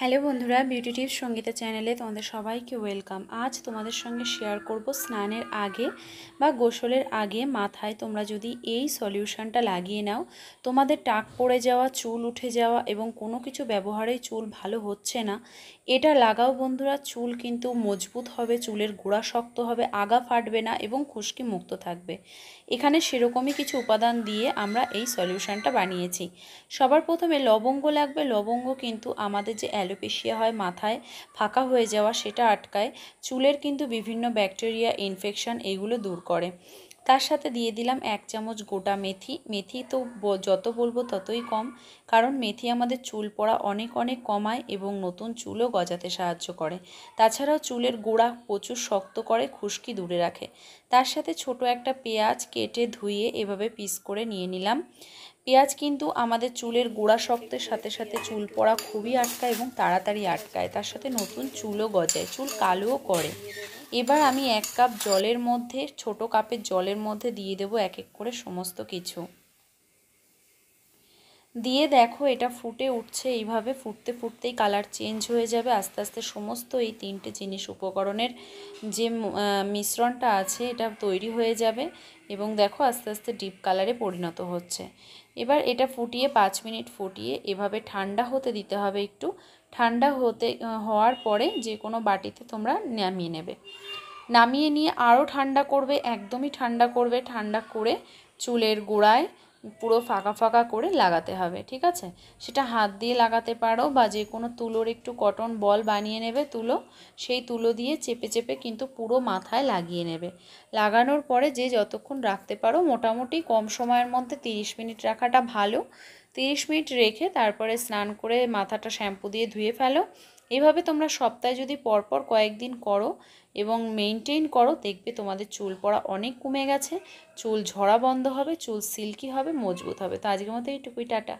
hello বন্ধুরা beauty tips Sangeeta চ্যানেলে তোমাদের সবাইকে ওয়েলকাম আজ তোমাদের সঙ্গে শেয়ার করব স্নানের আগে বা গোসলের আগে মাথায় তোমরা যদি এই সলিউশনটা লাগিয়ে নাও তোমাদের টাক পড়ে যাওয়া চুল উঠে যাওয়া এবং কোনো কিছু ব্যবহারেই চুল ভালো হচ্ছে না এটা লাগাও বন্ধুরা চুল কিন্তু মজবুত হবে চুলের গোড়া শক্ত হবে আগা ফাটবে না এবং খুশকি মুক্ত থাকবে এখানে সেরকমই কিছু উপাদান দিয়ে আমরা এই সলিউশনটা বানিয়েছি সবার প্রথমে লবঙ্গ লাগবে লবঙ্গ কিন্তু আমাদের যে অ্যালোপেশিয়া হয় মাথায় ফাঁকা হয়ে যাওয়া সেটা আটকায় চুলের কিন্তু বিভিন্ন ব্যাকটেরিয়া ইনফেকশান এগুলো দূর করে তার সাথে দিয়ে দিলাম এক চামচ গোটা মেথি মেথি তো যত বলবো ততই কম কারণ মেথি আমাদের চুল পড়া অনেক অনেক কমায় এবং নতুন চুলও গজাতে সাহায্য করে তাছাড়াও চুলের গোড়া প্রচুর শক্ত করে খুশকি দূরে রাখে তার সাথে ছোট একটা পেঁয়াজ কেটে ধুয়ে এভাবে পিস করে নিয়ে নিলাম পেঁয়াজ কিন্তু আমাদের চুলের গোড়া শক্তের সাথে সাথে চুল পড়া খুবই আটকায় এবং তাড়াতাড়ি আটকায় তার সাথে নতুন চুলও গজায় চুল কালোও করে এবার আমি এক কাপ জলের মধ্যে ছোট কাপের জলের মধ্যে দিয়ে দেবো এক এক করে সমস্ত কিছু দিয়ে দেখো এটা ফুটে উঠছে এইভাবে ফুটতে ফুটতেই কালার চেঞ্জ হয়ে যাবে আস্তে আস্তে সমস্ত এই তিনটে জিনিস উপকরণের যে মিশ্রণটা আছে এটা তৈরি হয়ে যাবে এবং দেখো আস্তে আস্তে ডিপ কালারে পরিণত হচ্ছে এবার এটা ফুটিয়ে পাঁচ মিনিট ফুটিয়ে এভাবে ঠান্ডা হতে দিতে হবে একটু ঠান্ডা হতে হওয়ার পরে যে কোনো বাটিতে তোমরা নামিয়ে নেবে নামিয়ে নিয়ে আরও ঠান্ডা করবে একদমই ঠান্ডা করবে ঠান্ডা করে চুলের গোড়ায় পুরো ফাঁকা ফাঁকা করে লাগাতে হবে ঠিক আছে সেটা হাত দিয়ে লাগাতে পারো বা যে কোনো তুলোর একটু কটন বল বানিয়ে নেবে তুলো সেই তুলো দিয়ে চেপে চেপে কিন্তু পুরো মাথায় লাগিয়ে নেবে লাগানোর পরে যে যতক্ষণ রাখতে পারো মোটামুটি কম সময়ের মধ্যে তিরিশ মিনিট রাখাটা ভালো তিরিশ মিনিট রেখে তারপরে স্নান করে মাথাটা শ্যাম্পু দিয়ে ধুয়ে ফেলো এভাবে তোমরা সপ্তাহে যদি পরপর কয়েকদিন করো এবং মেনটেন করো দেখবে তোমাদের চুল পড়া অনেক কমে গেছে চুল ঝরা বন্ধ হবে চুল সিল্কি হবে মজবুত হবে তো আজকের মতো এইটুকুই টাটা